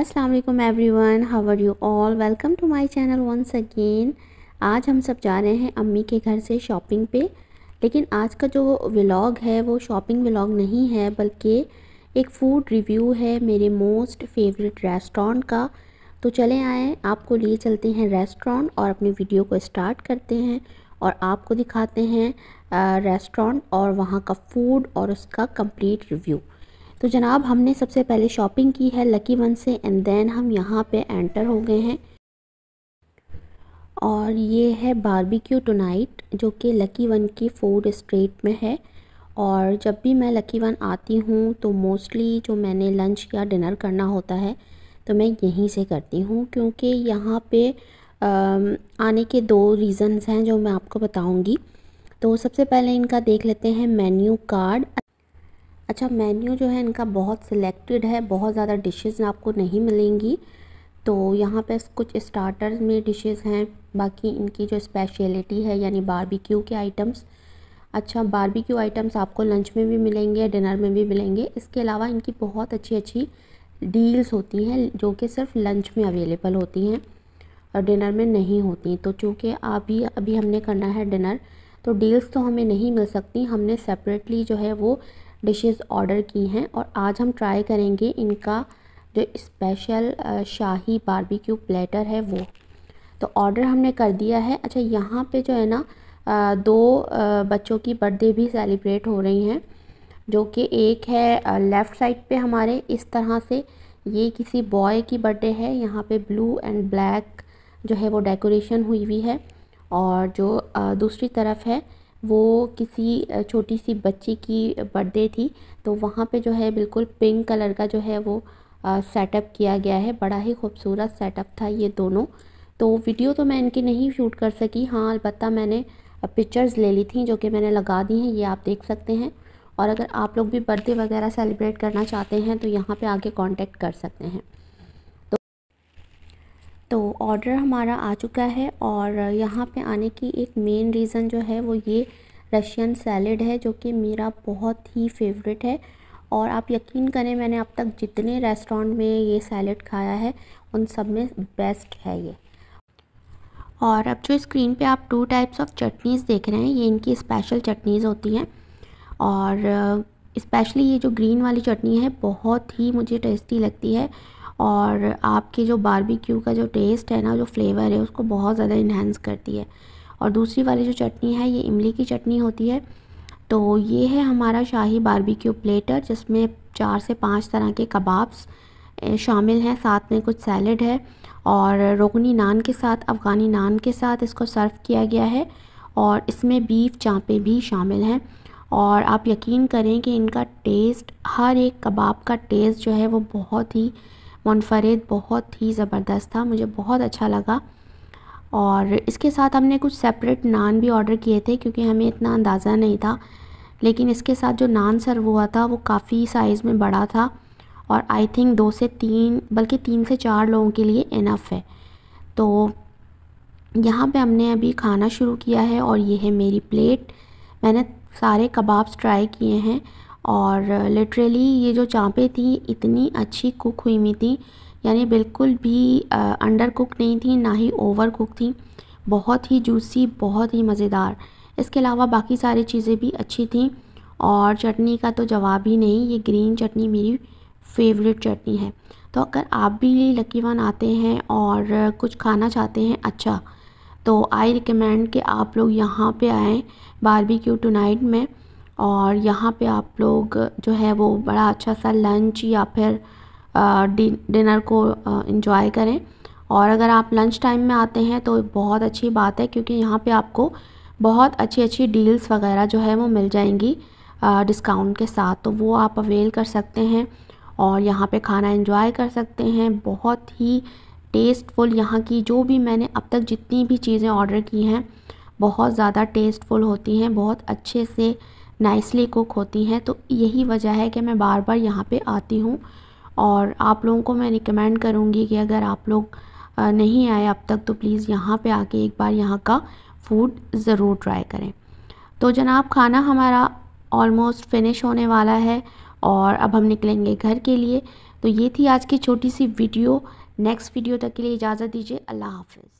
अस्सलाम वालेकुम everyone how are you all welcome to my channel once again आज हम सब जा रहे हैं अम्मी के घर से शॉपिंग पे लेकिन आज का जो व्लॉग है वो शॉपिंग व्लॉग नहीं है बल्कि एक फ़ूड रिव्यू है मेरे मोस्ट फेवरेट रेस्टोरेंट का तो चले आएँ आपको लिए चलते हैं रेस्टोरेंट और अपनी वीडियो को स्टार्ट करते हैं और आपको दिखाते हैं रेस्टोरेंट और वहाँ का फ़ूड और उसका कंप्लीट रिव्यू तो जनाब हमने सबसे पहले शॉपिंग की है लकी वन से एंड देन हम यहाँ पे एंटर हो गए हैं और ये है बारबेक्यू टुनाइट जो कि लकी वन की फूड स्ट्रीट में है और जब भी मैं लकी वन आती हूँ तो मोस्टली जो मैंने लंच या डिनर करना होता है तो मैं यहीं से करती हूँ क्योंकि यहाँ पे आने के दो रीज़न्स हैं जो मैं आपको बताऊँगी तो सबसे पहले इनका देख लेते हैं मेन्यू कार्ड अच्छा मेन्यू जो है इनका बहुत सिलेक्टेड है बहुत ज़्यादा डिशेस आपको नहीं मिलेंगी तो यहाँ पे कुछ स्टार्टर्स में डिशेस हैं बाकी इनकी जो स्पेशलिटी है यानी बारबेक्यू के आइटम्स अच्छा बारबेक्यू आइटम्स आपको लंच में भी मिलेंगे डिनर में भी मिलेंगे इसके अलावा इनकी बहुत अच्छी अच्छी डील्स होती हैं जो कि सिर्फ लंच में अवेलेबल होती हैं और डिनर में नहीं होती तो चूँकि अभी अभी हमने करना है डिनर तो डील्स तो हमें नहीं मिल सकती हमने सेपरेटली जो है वो डिशेस ऑर्डर की हैं और आज हम ट्राई करेंगे इनका जो स्पेशल शाही बारबेक्यू प्लेटर है वो तो ऑर्डर हमने कर दिया है अच्छा यहाँ पे जो है ना दो बच्चों की बर्थडे भी सेलिब्रेट हो रही हैं जो कि एक है लेफ़्ट साइड पे हमारे इस तरह से ये किसी बॉय की बर्थडे है यहाँ पे ब्लू एंड ब्लैक जो है वो डेकोरेशन हुई हुई है और जो दूसरी तरफ है वो किसी छोटी सी बच्ची की बर्थडे थी तो वहाँ पे जो है बिल्कुल पिंक कलर का जो है वो सेटअप किया गया है बड़ा ही खूबसूरत सेटअप था ये दोनों तो वीडियो तो मैं इनकी नहीं शूट कर सकी हाँ अलबत्त मैंने पिक्चर्स ले ली थी जो कि मैंने लगा दी हैं ये आप देख सकते हैं और अगर आप लोग भी बर्थडे वगैरह सेलिब्रेट करना चाहते हैं तो यहाँ पे आके कांटेक्ट कर सकते हैं तो ऑर्डर हमारा आ चुका है और यहाँ पे आने की एक मेन रीज़न जो है वो ये रशियन सैलड है जो कि मेरा बहुत ही फेवरेट है और आप यकीन करें मैंने अब तक जितने रेस्टोरेंट में ये सैलड खाया है उन सब में बेस्ट है ये और अब जो स्क्रीन पे आप टू टाइप्स ऑफ चटनीज़ देख रहे हैं ये इनकी स्पेशल चटनीज़ होती हैं और स्पेशली uh, ये जो ग्रीन वाली चटनी है बहुत ही मुझे टेस्टी लगती है और आपके जो बारबेक्यू का जो टेस्ट है ना जो फ्लेवर है उसको बहुत ज़्यादा इन्हेंस करती है और दूसरी वाली जो चटनी है ये इमली की चटनी होती है तो ये है हमारा शाही बारबेक्यू प्लेटर जिसमें चार से पाँच तरह के कबाब्स शामिल हैं साथ में कुछ सैलड है और रोगनी नान के साथ अफ़गानी नान के साथ इसको सर्व किया गया है और इसमें बीफ चाँपे भी शामिल हैं और आप यकीन करें कि इनका टेस्ट हर एक कबाब का टेस्ट जो है वो बहुत ही मुनफरद बहुत ही ज़बरदस्त था मुझे बहुत अच्छा लगा और इसके साथ हमने कुछ सेपरेट नान भी ऑर्डर किए थे क्योंकि हमें इतना अंदाज़ा नहीं था लेकिन इसके साथ जो नान सर्व हुआ था वो काफ़ी साइज़ में बड़ा था और आई थिंक दो से तीन बल्कि तीन से चार लोगों के लिए इनफ है तो यहाँ पे हमने अभी खाना शुरू किया है और ये है मेरी प्लेट मैंने सारे कबाब्स ट्राई किए हैं और लिटरली ये जो चाँपें थी इतनी अच्छी कुक हुई हुई थी यानी बिल्कुल भी अंडर कुक नहीं थी ना ही ओवर कुक थी बहुत ही जूसी बहुत ही मज़ेदार इसके अलावा बाकी सारी चीज़ें भी अच्छी थी और चटनी का तो जवाब ही नहीं ये ग्रीन चटनी मेरी फेवरेट चटनी है तो अगर आप भी लकीवान आते हैं और कुछ खाना चाहते हैं अच्छा तो आई रिकमेंड कि आप लोग यहाँ पे आएँ बारबेक्यू टुनाइट में और यहाँ पे आप लोग जो है वो बड़ा अच्छा सा लंच या फिर डिनर को इंजॉय करें और अगर आप लंच टाइम में आते हैं तो बहुत अच्छी बात है क्योंकि यहाँ पे आपको बहुत अच्छी अच्छी डील्स वगैरह जो है वो मिल जाएंगी डिस्काउंट के साथ तो वो आप अवेल कर सकते हैं और यहाँ पे खाना इंजॉय कर सकते हैं बहुत ही टेस्टफुल यहाँ की जो भी मैंने अब तक जितनी भी चीज़ें ऑर्डर की हैं बहुत ज़्यादा टेस्टफुल होती हैं बहुत अच्छे से नाइसली कुक होती हैं तो यही वजह है कि मैं बार बार यहाँ पे आती हूँ और आप लोगों को मैं रिकमेंड करूँगी कि अगर आप लोग नहीं आए अब तक तो प्लीज़ यहाँ पे आके एक बार यहाँ का फ़ूड ज़रूर ट्राई करें तो जनाब खाना हमारा ऑलमोस्ट फिनिश होने वाला है और अब हम निकलेंगे घर के लिए तो ये थी आज की छोटी सी वीडियो नेक्स्ट वीडियो तक के लिए इजाज़त दीजिए अल्लाह हाफिज़